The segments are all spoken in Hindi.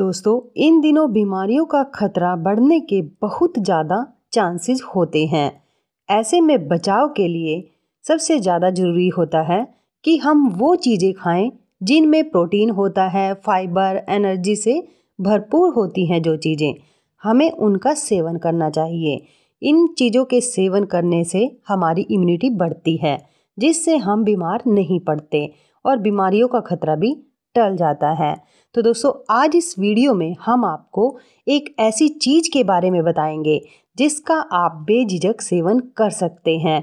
दोस्तों इन दिनों बीमारियों का खतरा बढ़ने के बहुत ज़्यादा चांसेस होते हैं ऐसे में बचाव के लिए सबसे ज़्यादा ज़रूरी होता है कि हम वो चीज़ें खाएं जिनमें प्रोटीन होता है फाइबर एनर्जी से भरपूर होती हैं जो चीज़ें हमें उनका सेवन करना चाहिए इन चीज़ों के सेवन करने से हमारी इम्यूनिटी बढ़ती है जिससे हम बीमार नहीं पड़ते और बीमारियों का खतरा भी टल जाता है तो दोस्तों आज इस वीडियो में हम आपको एक ऐसी चीज़ के बारे में बताएंगे जिसका आप बेझिझक सेवन कर सकते हैं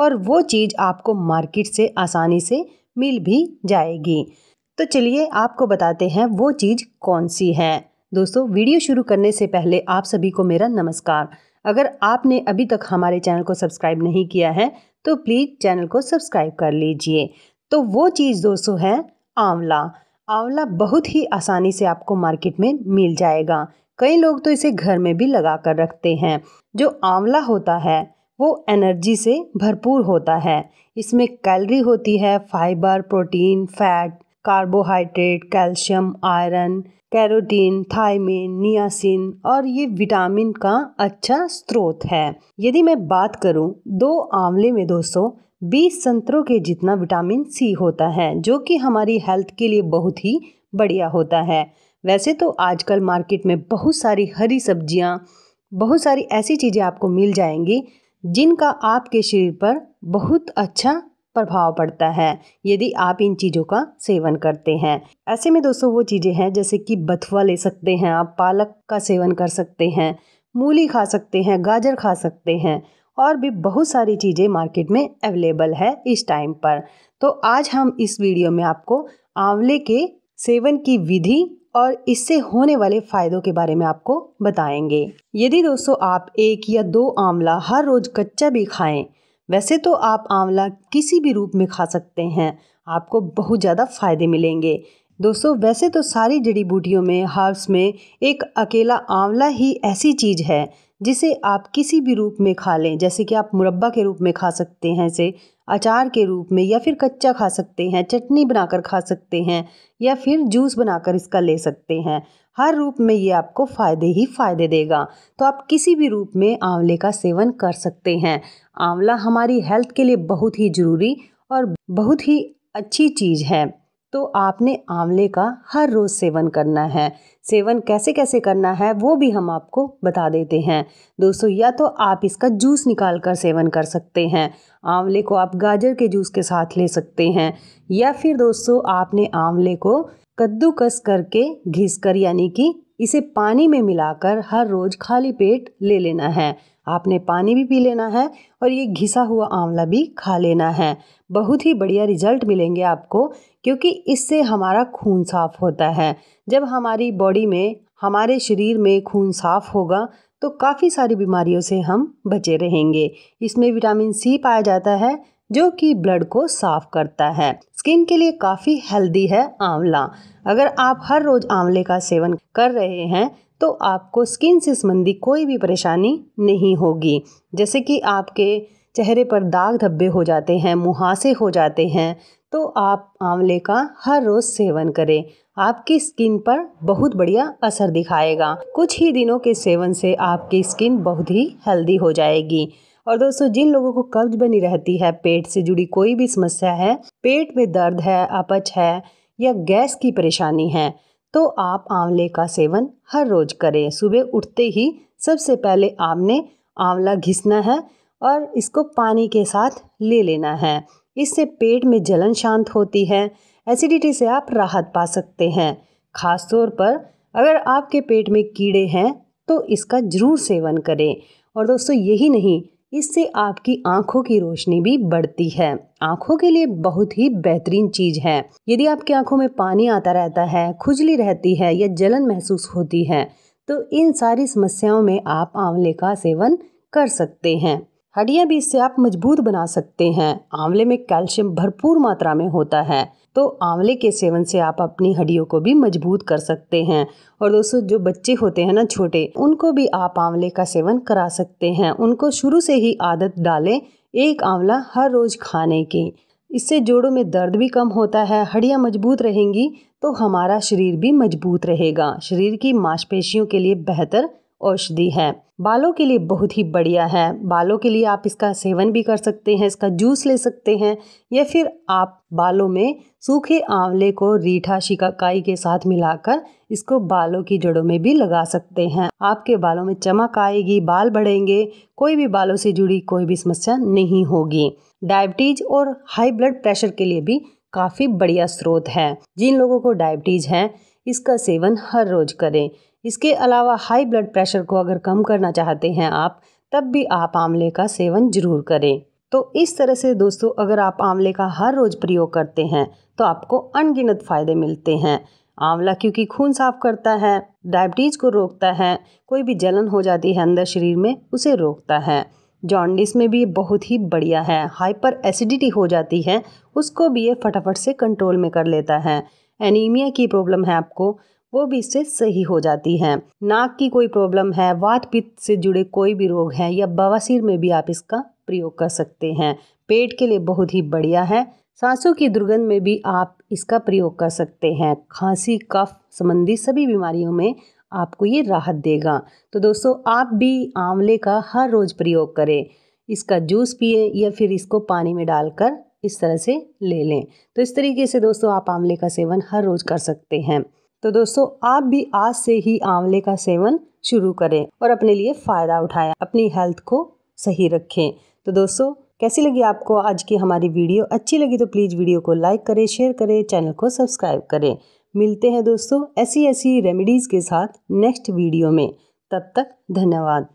और वो चीज़ आपको मार्केट से आसानी से मिल भी जाएगी तो चलिए आपको बताते हैं वो चीज़ कौन सी है दोस्तों वीडियो शुरू करने से पहले आप सभी को मेरा नमस्कार अगर आपने अभी तक हमारे चैनल को सब्सक्राइब नहीं किया है तो प्लीज़ चैनल को सब्सक्राइब कर लीजिए तो वो चीज़ दोस्तों है आंवला आंवला बहुत ही आसानी से आपको मार्केट में मिल जाएगा कई लोग तो इसे घर में भी लगा कर रखते हैं जो आंवला होता है वो एनर्जी से भरपूर होता है इसमें कैलरी होती है fibre protein fat carbohydrate calcium iron carotene thiamine niacin और ये विटामिन का अच्छा स्रोत है यदि मैं बात करूं दो आंवले में दोस्तों बीस संतरों के जितना विटामिन सी होता है जो कि हमारी हेल्थ के लिए बहुत ही बढ़िया होता है वैसे तो आजकल मार्केट में बहुत सारी हरी सब्जियां बहुत सारी ऐसी चीज़ें आपको मिल जाएंगी जिनका आपके शरीर पर बहुत अच्छा प्रभाव पड़ता है यदि आप इन चीज़ों का सेवन करते हैं ऐसे में दोस्तों वो चीज़ें हैं जैसे कि बथुआ ले सकते हैं आप पालक का सेवन कर सकते हैं मूली खा सकते हैं गाजर खा सकते हैं और भी बहुत सारी चीज़ें मार्केट में अवेलेबल है इस टाइम पर तो आज हम इस वीडियो में आपको आंवले के सेवन की विधि और इससे होने वाले फ़ायदों के बारे में आपको बताएंगे यदि दोस्तों आप एक या दो आंवला हर रोज़ कच्चा भी खाएं वैसे तो आप आंवला किसी भी रूप में खा सकते हैं आपको बहुत ज़्यादा फ़ायदे मिलेंगे दोस्तों वैसे तो सारी जड़ी बूटियों में हर्ब्स में एक अकेला आंवला ही ऐसी चीज़ है जिसे आप किसी भी रूप में खा लें जैसे कि आप मुरब्बा के रूप में खा सकते हैं इसे अचार के रूप में या फिर कच्चा खा सकते हैं चटनी बनाकर खा सकते हैं या फिर जूस बनाकर इसका ले सकते हैं हर रूप में ये आपको फ़ायदे ही फ़ायदे देगा तो आप किसी भी रूप में आंवले का सेवन कर सकते हैं आंवला हमारी हेल्थ के लिए बहुत ही ज़रूरी और बहुत ही अच्छी चीज़ है तो आपने आंवले का हर रोज़ सेवन करना है सेवन कैसे कैसे करना है वो भी हम आपको बता देते हैं दोस्तों या तो आप इसका जूस निकाल कर सेवन कर सकते हैं आंवले को आप गाजर के जूस के साथ ले सकते हैं या फिर दोस्तों आपने आंवले को कद्दूकस करके घिस कर यानी कि इसे पानी में मिलाकर हर रोज़ खाली पेट ले लेना है आपने पानी भी पी लेना है और ये घिसा हुआ आंवला भी खा लेना है बहुत ही बढ़िया रिजल्ट मिलेंगे आपको क्योंकि इससे हमारा खून साफ होता है जब हमारी बॉडी में हमारे शरीर में खून साफ होगा तो काफ़ी सारी बीमारियों से हम बचे रहेंगे इसमें विटामिन सी पाया जाता है जो कि ब्लड को साफ करता है स्किन के लिए काफ़ी हेल्दी है आंवला अगर आप हर रोज़ आंवले का सेवन कर रहे हैं तो आपको स्किन से संबंधी कोई भी परेशानी नहीं होगी जैसे कि आपके चेहरे पर दाग धब्बे हो जाते हैं मुहासे हो जाते हैं तो आप आंवले का हर रोज़ सेवन करें आपकी स्किन पर बहुत बढ़िया असर दिखाएगा कुछ ही दिनों के सेवन से आपकी स्किन बहुत ही हेल्दी हो जाएगी और दोस्तों जिन लोगों को कब्ज बनी रहती है पेट से जुड़ी कोई भी समस्या है पेट में दर्द है अपच है या गैस की परेशानी है तो आप आंवले का सेवन हर रोज करें सुबह उठते ही सबसे पहले आपने आंवला घिसना है और इसको पानी के साथ ले लेना है इससे पेट में जलन शांत होती है एसिडिटी से आप राहत पा सकते हैं ख़ास तौर पर अगर आपके पेट में कीड़े हैं तो इसका ज़रूर सेवन करें और दोस्तों यही नहीं इससे आपकी आंखों की रोशनी भी बढ़ती है आंखों के लिए बहुत ही बेहतरीन चीज है यदि आपकी आंखों में पानी आता रहता है खुजली रहती है या जलन महसूस होती है तो इन सारी समस्याओं में आप आंवले का सेवन कर सकते हैं हड्डियाँ भी इससे आप मजबूत बना सकते हैं आंवले में कैल्शियम भरपूर मात्रा में होता है तो आंवले के सेवन से आप अपनी हड्डियों को भी मजबूत कर सकते हैं और दोस्तों जो बच्चे होते हैं ना छोटे उनको भी आप आंवले का सेवन करा सकते हैं उनको शुरू से ही आदत डालें एक आंवला हर रोज़ खाने की इससे जोड़ों में दर्द भी कम होता है हड्डियाँ मजबूत रहेंगी तो हमारा शरीर भी मजबूत रहेगा शरीर की मांसपेशियों के लिए बेहतर औषधि है बालों के लिए बहुत ही बढ़िया है बालों के लिए आप इसका सेवन भी कर सकते हैं इसका जूस ले सकते हैं या फिर आप बालों में सूखे आंवले को रीठा शिकाकाई के साथ मिलाकर इसको बालों की जड़ों में भी लगा सकते हैं आपके बालों में चमक आएगी बाल बढ़ेंगे कोई भी बालों से जुड़ी कोई भी समस्या नहीं होगी डायबिटीज और हाई ब्लड प्रेशर के लिए भी काफ़ी बढ़िया स्रोत है जिन लोगों को डायबिटीज़ है इसका सेवन हर रोज करें इसके अलावा हाई ब्लड प्रेशर को अगर कम करना चाहते हैं आप तब भी आप आंवले का सेवन जरूर करें तो इस तरह से दोस्तों अगर आप आंवले का हर रोज़ प्रयोग करते हैं तो आपको अनगिनत फ़ायदे मिलते हैं आंवला क्योंकि खून साफ करता है डायबिटीज़ को रोकता है कोई भी जलन हो जाती है अंदर शरीर में उसे रोकता है जॉन्डिस में भी बहुत ही बढ़िया है हाइपर एसिडिटी हो जाती है उसको भी ये फटाफट से कंट्रोल में कर लेता है एनीमिया की प्रॉब्लम है आपको वो भी इससे सही हो जाती हैं नाक की कोई प्रॉब्लम है वात पित्त से जुड़े कोई भी रोग हैं या बवासीर में भी आप इसका प्रयोग कर सकते हैं पेट के लिए बहुत ही बढ़िया है सांसों की दुर्गंध में भी आप इसका प्रयोग कर सकते हैं खांसी कफ संबंधी सभी बीमारियों में आपको ये राहत देगा तो दोस्तों आप भी आंवले का हर रोज़ प्रयोग करें इसका जूस पिए या फिर इसको पानी में डालकर इस तरह से ले लें तो इस तरीके से दोस्तों आप आंवले का सेवन हर रोज़ कर सकते हैं तो दोस्तों आप भी आज से ही आंवले का सेवन शुरू करें और अपने लिए फ़ायदा उठाएं अपनी हेल्थ को सही रखें तो दोस्तों कैसी लगी आपको आज की हमारी वीडियो अच्छी लगी तो प्लीज़ वीडियो को लाइक करें शेयर करें चैनल को सब्सक्राइब करें मिलते हैं दोस्तों ऐसी ऐसी रेमेडीज़ के साथ नेक्स्ट वीडियो में तब तक धन्यवाद